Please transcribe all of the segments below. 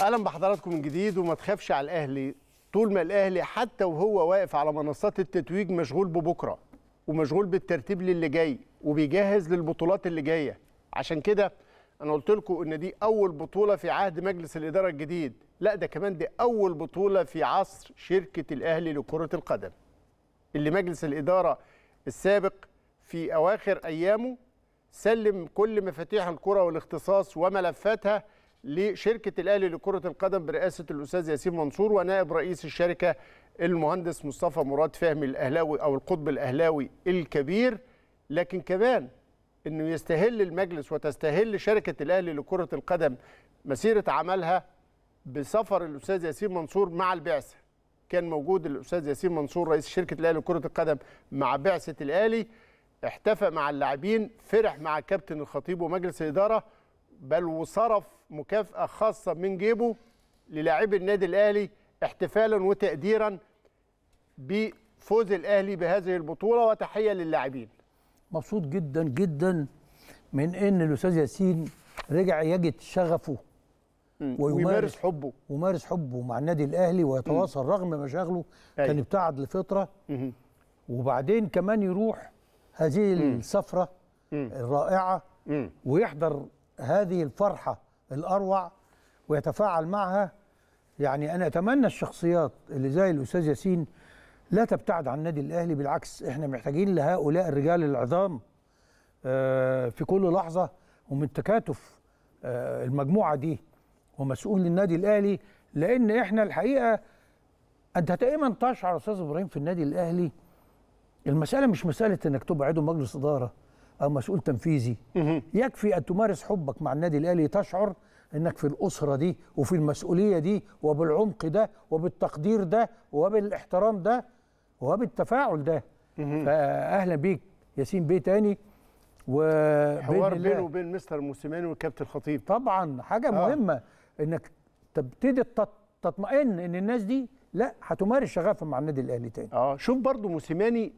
اهلا بحضراتكم من جديد وما تخافش على الاهلي طول ما الاهلي حتى وهو واقف على منصات التتويج مشغول ببكره ومشغول بالترتيب للي جاي وبيجهز للبطولات اللي جايه عشان كده انا قلت لكم ان دي اول بطوله في عهد مجلس الاداره الجديد لا ده كمان دي اول بطوله في عصر شركه الاهلي لكره القدم اللي مجلس الاداره السابق في اواخر ايامه سلم كل مفاتيح الكره والاختصاص وملفاتها لشركه الاهلي لكره القدم برئاسه الاستاذ ياسين منصور ونائب رئيس الشركه المهندس مصطفى مراد فهمي الاهلاوي او القطب الاهلاوي الكبير لكن كمان انه يستهل المجلس وتستهل شركه الاهلي لكره القدم مسيره عملها بسفر الاستاذ ياسين منصور مع البعثه كان موجود الاستاذ ياسين منصور رئيس شركه الاهلي لكره القدم مع بعثه الاهلي احتفى مع اللاعبين فرح مع كابتن الخطيب ومجلس الاداره بل وصرف مكافأة خاصة من جيبه للاعبي النادي الأهلي احتفالا وتقديرا بفوز الأهلي بهذه البطولة وتحية للاعبين مبسوط جدا جدا من ان الاستاذ ياسين رجع يجد شغفه ويمارس, حبه ويمارس حبه مع النادي الاهلي ويتواصل رغم مشاغله أيوه. كان ابتعد لفتره وبعدين كمان يروح هذه السفره الرائعه ويحضر هذه الفرحه الأروع ويتفاعل معها يعني أنا أتمنى الشخصيات اللي زي الأستاذ ياسين لا تبتعد عن النادي الأهلي بالعكس إحنا محتاجين لهؤلاء الرجال العظام آه، في كل لحظة ومن تكاتف آه، المجموعة دي ومسؤول النادي الأهلي لأن إحنا الحقيقة أنت دائما تشعر أستاذ إبراهيم في النادي الأهلي المسألة مش مسألة إنك تبعده مجلس إدارة او مسؤول تنفيذي يكفي ان تمارس حبك مع النادي الاهلي تشعر انك في الاسره دي وفي المسؤوليه دي وبالعمق ده وبالتقدير ده وبالاحترام ده وبالتفاعل ده فاهلا بيك ياسين بيه تاني حوار بينه وبين مستر موسيماني والكابتن خطيب طبعا حاجه آه. مهمه انك تبتدي تطمئن ان الناس دي لا هتمارس شغفها مع النادي الاهلي تاني اه شوف برضو موسيماني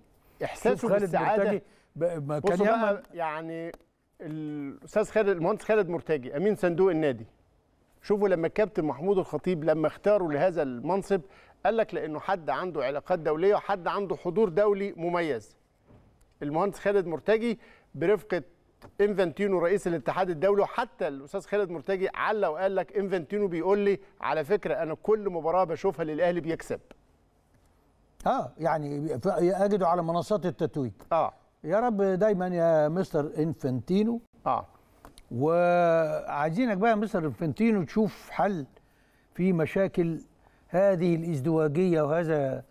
احساسه بالسعاده كان يعمل يعني الاستاذ خالد المهندس خالد مرتجي امين صندوق النادي شوفوا لما الكابتن محمود الخطيب لما اختاروا لهذا المنصب قال لك لانه حد عنده علاقات دوليه وحد عنده حضور دولي مميز المهندس خالد مرتجي برفقه انفانتينو رئيس الاتحاد الدولي وحتى الاستاذ خالد مرتجي علق وقال لك انفانتينو بيقول لي على فكره انا كل مباراه بشوفها للاهلي بيكسب اه يعني اجده على منصات التتويج اه يا رب دايما يا مستر انفنتينو اه وعايزينك بقى يا مستر انفنتينو تشوف حل في مشاكل هذه الازدواجيه وهذا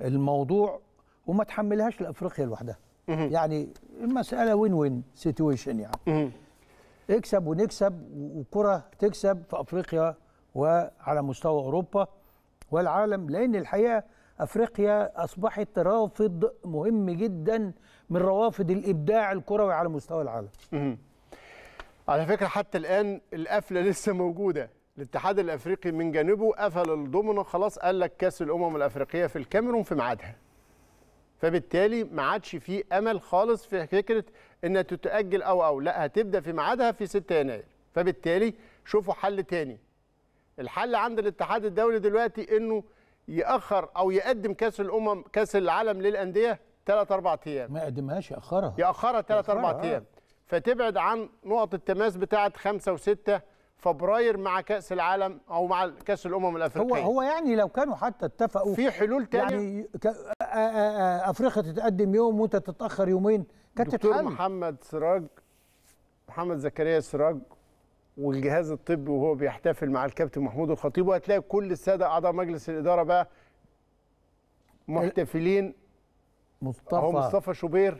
الموضوع وما تحملهاش لافريقيا لوحدها يعني المساله وين وين سيتويشن يعني اكسب ونكسب وكره تكسب في افريقيا وعلى مستوى اوروبا والعالم لان الحقيقه افريقيا اصبحت رافض مهم جدا من روافد الابداع الكروي على مستوى العالم على فكره حتى الان القفله لسه موجوده الاتحاد الافريقي من جانبه قفل الضمنه خلاص قال لك كاس الامم الافريقيه في الكاميرون في ميعادها فبالتالي ما عادش في امل خالص في فكره انها تتاجل او او لا هتبدا في ميعادها في 6 يناير فبالتالي شوفوا حل تاني الحل عند الاتحاد الدولي دلوقتي انه ياخر او يقدم كاس الامم كاس العالم للانديه ثلاث اربع ايام ما يقدمهاش ياخرها ياخرها ثلاث اربع آه. ايام فتبعد عن نقط التماس بتاعه خمسة وستة فبراير مع كاس العالم او مع كاس الامم الافريقيه هو هو يعني لو كانوا حتى اتفقوا في حلول تانية يعني آه، آه، افريقيا تتقدم يوم وانت تتاخر يومين كانت دكتور محمد سراج محمد زكريا سراج والجهاز الطبي وهو بيحتفل مع الكابتن محمود الخطيب وهتلاقي كل الساده اعضاء مجلس الاداره بقى محتفلين مصطفى هو مصطفى شوبير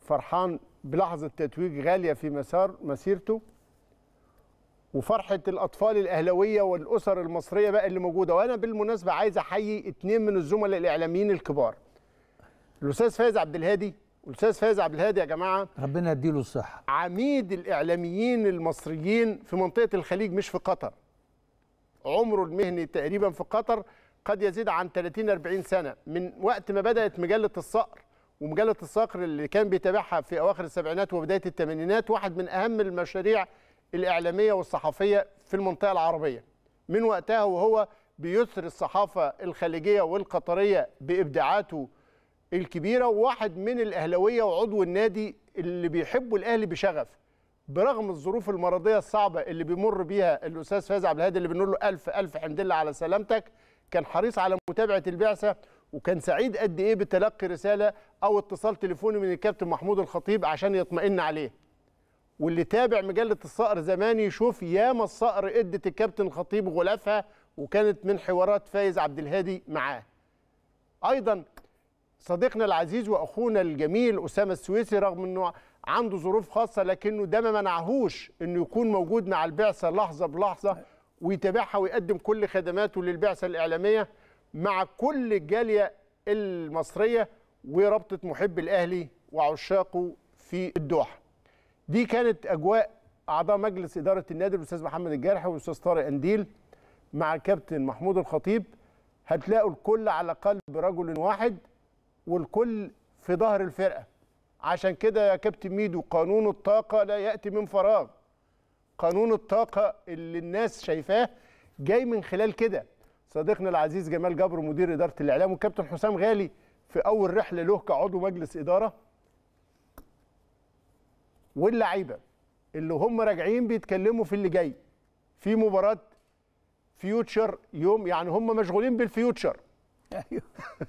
فرحان بلحظه تتويج غاليه في مسار مسيرته وفرحه الاطفال الاهلاويه والاسر المصريه بقى اللي موجوده وانا بالمناسبه عايز احيي اتنين من الزملاء الاعلاميين الكبار الاستاذ فايز عبد الهادي الاستاذ فايز عبد الهادي يا جماعه ربنا يديله الصحه عميد الاعلاميين المصريين في منطقه الخليج مش في قطر عمره المهني تقريبا في قطر قد يزيد عن 30 40 سنه من وقت ما بدات مجله الصقر ومجله الصقر اللي كان بيتابعها في اواخر السبعينات وبدايه الثمانينات واحد من اهم المشاريع الاعلاميه والصحفيه في المنطقه العربيه من وقتها وهو بيثري الصحافه الخليجيه والقطريه بابداعاته الكبيره وواحد من الاهلاويه وعضو النادي اللي بيحبوا الاهلي بشغف برغم الظروف المرضيه الصعبه اللي بيمر بيها الاستاذ فايز عبد الهادي اللي بنقول له الف الف حمد لله على سلامتك كان حريص على متابعه البعثه وكان سعيد قد ايه بتلقي رساله او اتصال تليفوني من الكابتن محمود الخطيب عشان يطمئن عليه واللي تابع مجله الصقر زمان يشوف ياما الصقر ادت الكابتن الخطيب غلافها وكانت من حوارات فايز عبد الهادي معاه ايضا صديقنا العزيز واخونا الجميل اسامه السويسي رغم انه عنده ظروف خاصه لكنه ده ما منعهوش انه يكون موجود مع البعثه لحظه بلحظه ويتابعها ويقدم كل خدماته للبعثه الاعلاميه مع كل الجاليه المصريه ورابطه محب الاهلي وعشاقه في الدوحه. دي كانت اجواء اعضاء مجلس اداره النادي الاستاذ محمد الجارحي والاستاذ طارق انديل مع الكابتن محمود الخطيب هتلاقوا الكل على قلب رجل واحد والكل في ظهر الفرقه عشان كده يا كابتن ميدو قانون الطاقه لا ياتي من فراغ قانون الطاقه اللي الناس شايفاه جاي من خلال كده صديقنا العزيز جمال جبر مدير اداره الاعلام والكابتن حسام غالي في اول رحله له كعضو مجلس اداره واللعيبه اللي هم راجعين بيتكلموا في اللي جاي في مباراه فيوتشر يوم يعني هم مشغولين بالفيوتشر ايوه